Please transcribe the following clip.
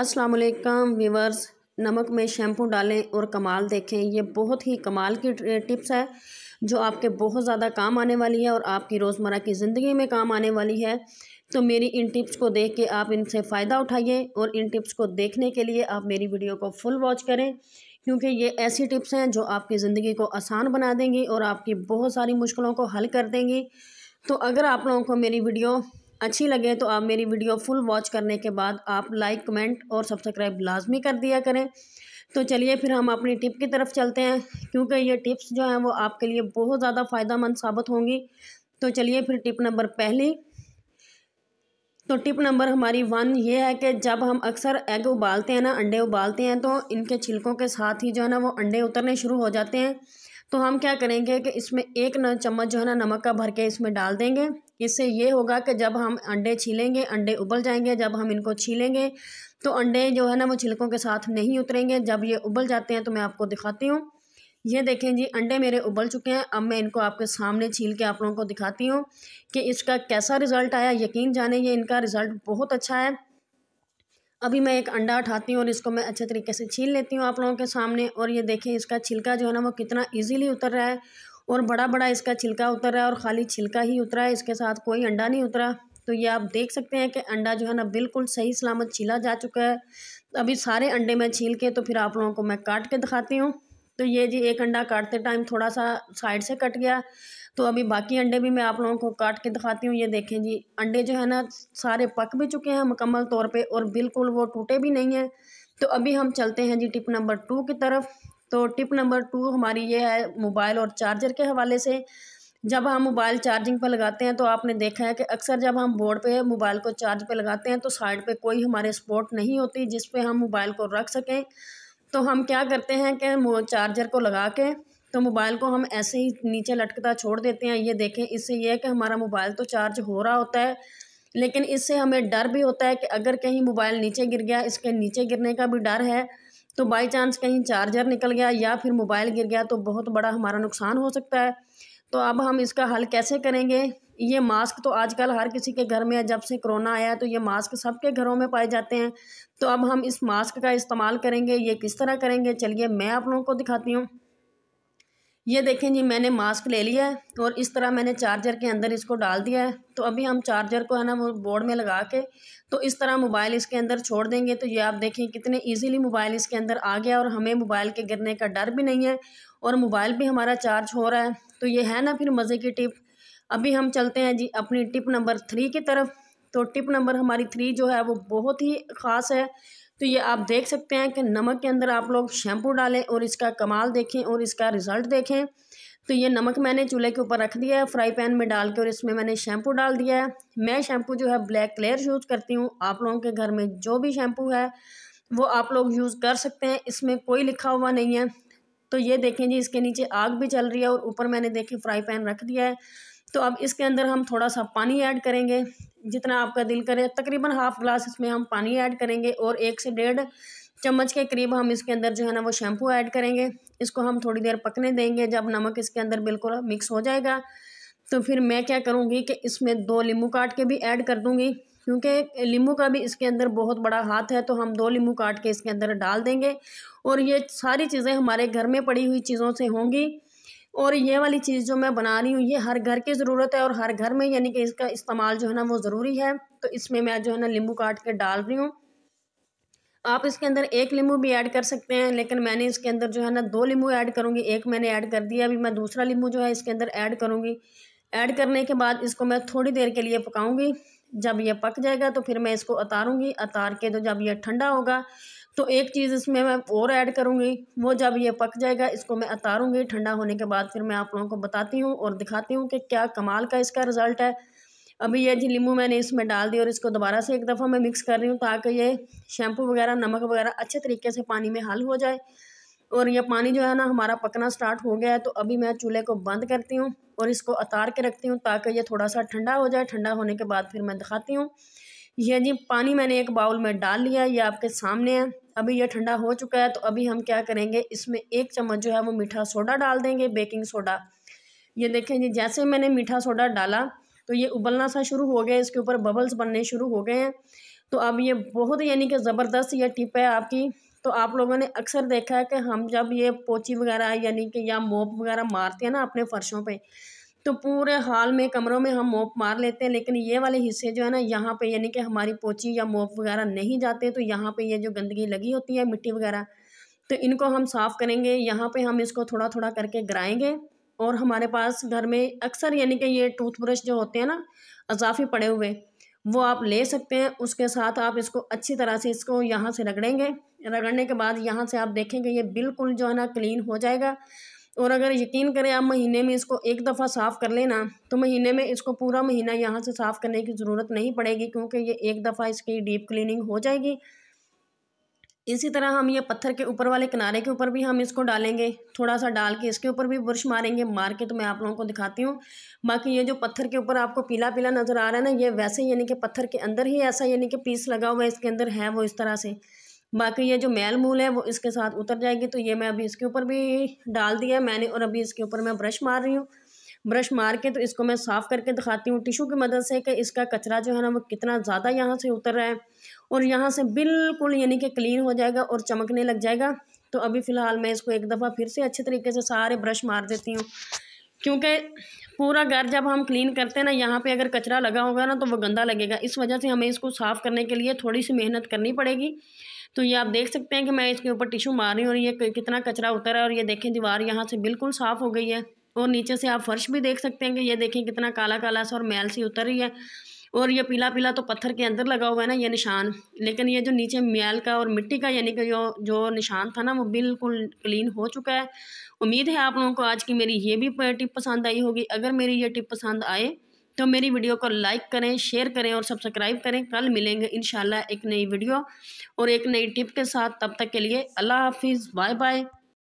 अस्सलाम वालेकुम व्यूवर्स नमक में शैम्पू डालें और कमाल देखें ये बहुत ही कमाल की टिप्स है जो आपके बहुत ज़्यादा काम आने वाली है और आपकी रोज़मर्रा की ज़िंदगी में काम आने वाली है तो मेरी इन टिप्स को देख के आप इनसे फ़ायदा उठाइए और इन टिप्स को देखने के लिए आप मेरी वीडियो को फुल वॉच करें क्योंकि ये ऐसी टिप्स हैं जो आपकी ज़िंदगी को आसान बना देंगी और आपकी बहुत सारी मुश्किलों को हल कर देंगी तो अगर आप लोगों को मेरी वीडियो अच्छी लगे तो आप मेरी वीडियो फुल वॉच करने के बाद आप लाइक कमेंट और सब्सक्राइब लाजमी कर दिया करें तो चलिए फिर हम अपनी टिप की तरफ चलते हैं क्योंकि ये टिप्स जो हैं वो आपके लिए बहुत ज़्यादा फ़ायदा साबित होंगी तो चलिए फिर टिप नंबर पहली तो टिप नंबर हमारी वन ये है कि जब हम अक्सर एग उबालते हैं ना अंडे उबालते हैं तो इनके छिलकों के साथ ही जो है ना वो अंडे उतरने शुरू हो जाते हैं तो हम क्या करेंगे कि इसमें एक न चम्मच जो है ना नमक का भर के इसमें डाल देंगे इससे ये होगा कि जब हम अंडे छीलेंगे अंडे उबल जाएंगे जब हम इनको छीलेंगे तो अंडे जो है ना वो छिलकों के साथ नहीं उतरेंगे जब ये उबल जाते हैं तो मैं आपको दिखाती हूँ ये देखें जी अंडे मेरे उबल चुके हैं अब मैं इनको आपके सामने छील के आप लोगों को दिखाती हूँ कि इसका कैसा रिज़ल्ट आया यकीन जाने ये इनका रिज़ल्ट बहुत अच्छा है अभी मैं एक अंडा उठाती हूँ और इसको मैं अच्छे तरीके से छील लेती हूँ आप लोगों के सामने और ये देखें इसका छिलका जो है ना वो कितना ईजिली उतर रहा है और बड़ा बड़ा इसका छिलका उतर रहा है और खाली छिलका ही उतरा है इसके साथ कोई अंडा नहीं उतरा तो ये आप देख सकते हैं कि अंडा जो है ना बिल्कुल सही सलामत छीला जा चुका है अभी सारे अंडे मैं छील के तो फिर आप लोगों को मैं काट के दिखाती हूँ तो ये जी एक अंडा काटते टाइम थोड़ा सा साइड से कट गया तो अभी बाकी अंडे भी मैं आप लोगों को काट के दिखाती हूँ ये देखें जी अंडे जो है ना सारे पक भी चुके हैं मुकम्मल तौर पे और बिल्कुल वो टूटे भी नहीं हैं तो अभी हम चलते हैं जी टिप नंबर टू की तरफ तो टिप नंबर टू हमारी ये है मोबाइल और चार्जर के हवाले से जब हम मोबाइल चार्जिंग पर लगाते हैं तो आपने देखा है कि अक्सर जब हम बोर्ड पे मोबाइल को चार्ज पे लगाते हैं तो साइड पे कोई हमारे स्पोर्ट नहीं होती जिस पे हम मोबाइल को रख सकें तो हम क्या करते हैं कि चार्जर को लगा के तो मोबाइल को हम ऐसे ही नीचे लटकता छोड़ देते हैं ये देखें इससे यह है कि हमारा मोबाइल तो चार्ज हो रहा होता है लेकिन इससे हमें डर भी होता है कि अगर कहीं मोबाइल नीचे गिर गया इसके नीचे गिरने का भी डर है तो बाई चांस कहीं चार्जर निकल गया या फिर मोबाइल गिर गया तो बहुत बड़ा हमारा नुकसान हो सकता है तो अब हम इसका हल कैसे करेंगे ये मास्क तो आजकल हर किसी के घर में है जब से कोरोना आया तो ये मास्क सबके घरों में पाए जाते हैं तो अब हम इस मास्क का इस्तेमाल करेंगे ये किस तरह करेंगे चलिए मैं आप लोगों को दिखाती हूँ ये देखें जी मैंने मास्क ले लिया है और इस तरह मैंने चार्जर के अंदर इसको डाल दिया है तो अभी हम चार्जर को है ना वो बोर्ड में लगा के तो इस तरह मोबाइल इसके अंदर छोड़ देंगे तो ये आप देखें कितने इजीली मोबाइल इसके अंदर आ गया और हमें मोबाइल के गिरने का डर भी नहीं है और मोबाइल भी हमारा चार्ज हो रहा है तो ये है ना फिर मज़े की टिप अभी हम चलते हैं जी अपनी टिप नंबर थ्री की तरफ तो टिप नंबर हमारी थ्री जो है वो बहुत ही ख़ास है तो ये आप देख सकते हैं कि नमक के अंदर आप लोग शैम्पू डालें और इसका कमाल देखें और इसका रिज़ल्ट देखें तो ये नमक मैंने चूल्हे के ऊपर रख दिया है फ्राई पैन में डाल के और इसमें मैंने शैम्पू डाल दिया है मैं शैम्पू जो है ब्लैक क्लेयर यूज़ करती हूँ आप लोगों के घर में जो भी शैम्पू है वो आप लोग यूज़ कर सकते हैं इसमें कोई लिखा हुआ नहीं है तो ये देखें जी इसके नीचे आग भी चल रही है और ऊपर मैंने देखें फ्राई पैन रख दिया है तो अब इसके अंदर हम थोड़ा सा पानी ऐड करेंगे जितना आपका दिल करे तकरीबन हाफ ग्लास इसमें हम पानी ऐड करेंगे और एक से डेढ़ चम्मच के करीब हम इसके अंदर जो है ना वो शैम्पू ऐड करेंगे इसको हम थोड़ी देर पकने देंगे जब नमक इसके अंदर बिल्कुल मिक्स हो जाएगा तो फिर मैं क्या करूँगी कि इसमें दो लींबू काट के भी ऐड कर दूँगी क्योंकि लींबू का भी इसके अंदर बहुत बड़ा हाथ है तो हम दो लींबू काट के इसके अंदर डाल देंगे और ये सारी चीज़ें हमारे घर में पड़ी हुई चीज़ों से होंगी और ये वाली चीज़ जो मैं बना रही हूँ ये हर घर की ज़रूरत है और हर घर में यानी कि इसका इस्तेमाल जो है ना वो ज़रूरी है तो इसमें मैं जो है ना नींबू काट के डाल रही हूँ आप इसके अंदर एक नींबू भी ऐड कर सकते हैं लेकिन मैंने इसके अंदर जो है ना दो नींबू ऐड करूँगी एक मैंने ऐड कर दिया अभी मैं दूसरा नींबू जो है इसके अंदर ऐड करूँगी ऐड करने के बाद इसको मैं थोड़ी देर के लिए पकाऊँगी जब यह पक जाएगा तो फिर मैं इसको उतारूँगी उतार के तो जब यह ठंडा होगा तो एक चीज़ इसमें मैं और ऐड करूँगी वो जब ये पक जाएगा इसको मैं उतारूँगी ठंडा होने के बाद फिर मैं आप लोगों को बताती हूँ और दिखाती हूँ कि क्या कमाल का इसका रिज़ल्ट है अभी ये जी नींबू मैंने इसमें डाल दी और इसको दोबारा से एक दफ़ा मैं मिक्स कर रही हूँ ताकि ये शैम्पू वगैरह नमक वगैरह अच्छे तरीके से पानी में हल हो जाए और ये पानी जो है ना हमारा पकना स्टार्ट हो गया है तो अभी मैं चूल्हे को बंद करती हूँ और इसको उतार के रखती हूँ ताकि ये थोड़ा सा ठंडा हो जाए ठंडा होने के बाद फिर मैं दिखाती हूँ यह जी पानी मैंने एक बाउल में डाल लिया ये आपके सामने है अभी यह ठंडा हो चुका है तो अभी हम क्या करेंगे इसमें एक चम्मच जो है वो मीठा सोडा डाल देंगे बेकिंग सोडा ये देखें जी जैसे मैंने मीठा सोडा डाला तो ये उबलना सा शुरू हो गया इसके ऊपर बबल्स बनने शुरू हो गए हैं तो अब ये बहुत यानी कि ज़बरदस्त यह टिप है आपकी तो आप लोगों ने अक्सर देखा है कि हम जब ये पोची वगैरह यानी कि या मोप वगैरह मारते हैं ना अपने फर्शों पर तो पूरे हाल में कमरों में हम मोप मार लेते हैं लेकिन ये वाले हिस्से जो है ना यहाँ पे यानी कि हमारी पोची या मोप वगैरह नहीं जाते तो यहाँ पे ये जो गंदगी लगी होती है मिट्टी वगैरह तो इनको हम साफ़ करेंगे यहाँ पे हम इसको थोड़ा थोड़ा करके गिराएंगे और हमारे पास घर में अक्सर यानी कि ये टूथब्रश जो होते हैं ना अजाफी पड़े हुए वो आप ले सकते हैं उसके साथ आप इसको अच्छी तरह से इसको यहाँ से रगड़ेंगे रगड़ने के बाद यहाँ से आप देखेंगे ये बिल्कुल जो है ना क्लीन हो जाएगा और अगर यकीन करें आप महीने में इसको एक दफ़ा साफ़ कर लेना तो महीने में इसको पूरा महीना यहाँ से साफ़ करने की ज़रूरत नहीं पड़ेगी क्योंकि ये एक दफ़ा इसकी डीप क्लीनिंग हो जाएगी इसी तरह हम ये पत्थर के ऊपर वाले किनारे के ऊपर भी हम इसको डालेंगे थोड़ा सा डाल के इसके ऊपर भी ब्रश मारेंगे मार के तो मैं आप लोगों को दिखाती हूँ बाकी ये जो पत्थर के ऊपर आपको पीला पीला नज़र आ रहा है ना ये वैसे यानी कि पत्थर के अंदर ही ऐसा यानी कि पीस लगा हुआ है इसके अंदर है वो इस तरह से बाकी ये जो मैल मूल है वो इसके साथ उतर जाएगी तो ये मैं अभी इसके ऊपर भी डाल दिया मैंने और अभी इसके ऊपर मैं ब्रश मार रही हूँ ब्रश मार के तो इसको मैं साफ़ करके दिखाती हूँ टिशू की मदद से कि इसका कचरा जो है ना वो कितना ज़्यादा यहाँ से उतर रहा है और यहाँ से बिल्कुल यानी कि क्लीन हो जाएगा और चमकने लग जाएगा तो अभी फ़िलहाल मैं इसको एक दफ़ा फिर से अच्छे तरीके से सारे ब्रश मार देती हूँ क्योंकि पूरा घर जब हम क्लीन करते हैं ना यहाँ पे अगर कचरा लगा होगा ना तो वो गंदा लगेगा इस वजह से हमें इसको साफ़ करने के लिए थोड़ी सी मेहनत करनी पड़ेगी तो ये आप देख सकते हैं कि मैं इसके ऊपर टिशू मार रही हूँ और ये कितना कचरा उतर है और ये देखें दीवार यहाँ से बिल्कुल साफ़ हो गई है और नीचे से आप फर्श भी देख सकते हैं कि ये देखें कितना काला काला सा और मैल सी उतर रही है और ये पीला पीला तो पत्थर के अंदर लगा हुआ है ना ये निशान लेकिन ये जो नीचे मैल का और मिट्टी का यानी कि जो जो निशान था ना वो बिल्कुल क्लीन हो चुका है उम्मीद है आप लोगों को आज की मेरी ये भी टिप पसंद आई होगी अगर मेरी ये टिप पसंद आए तो मेरी वीडियो को लाइक करें शेयर करें और सब्सक्राइब करें कल मिलेंगे इन एक नई वीडियो और एक नई टिप के साथ तब तक के लिए अल्लाह हाफिज़ बाय बाय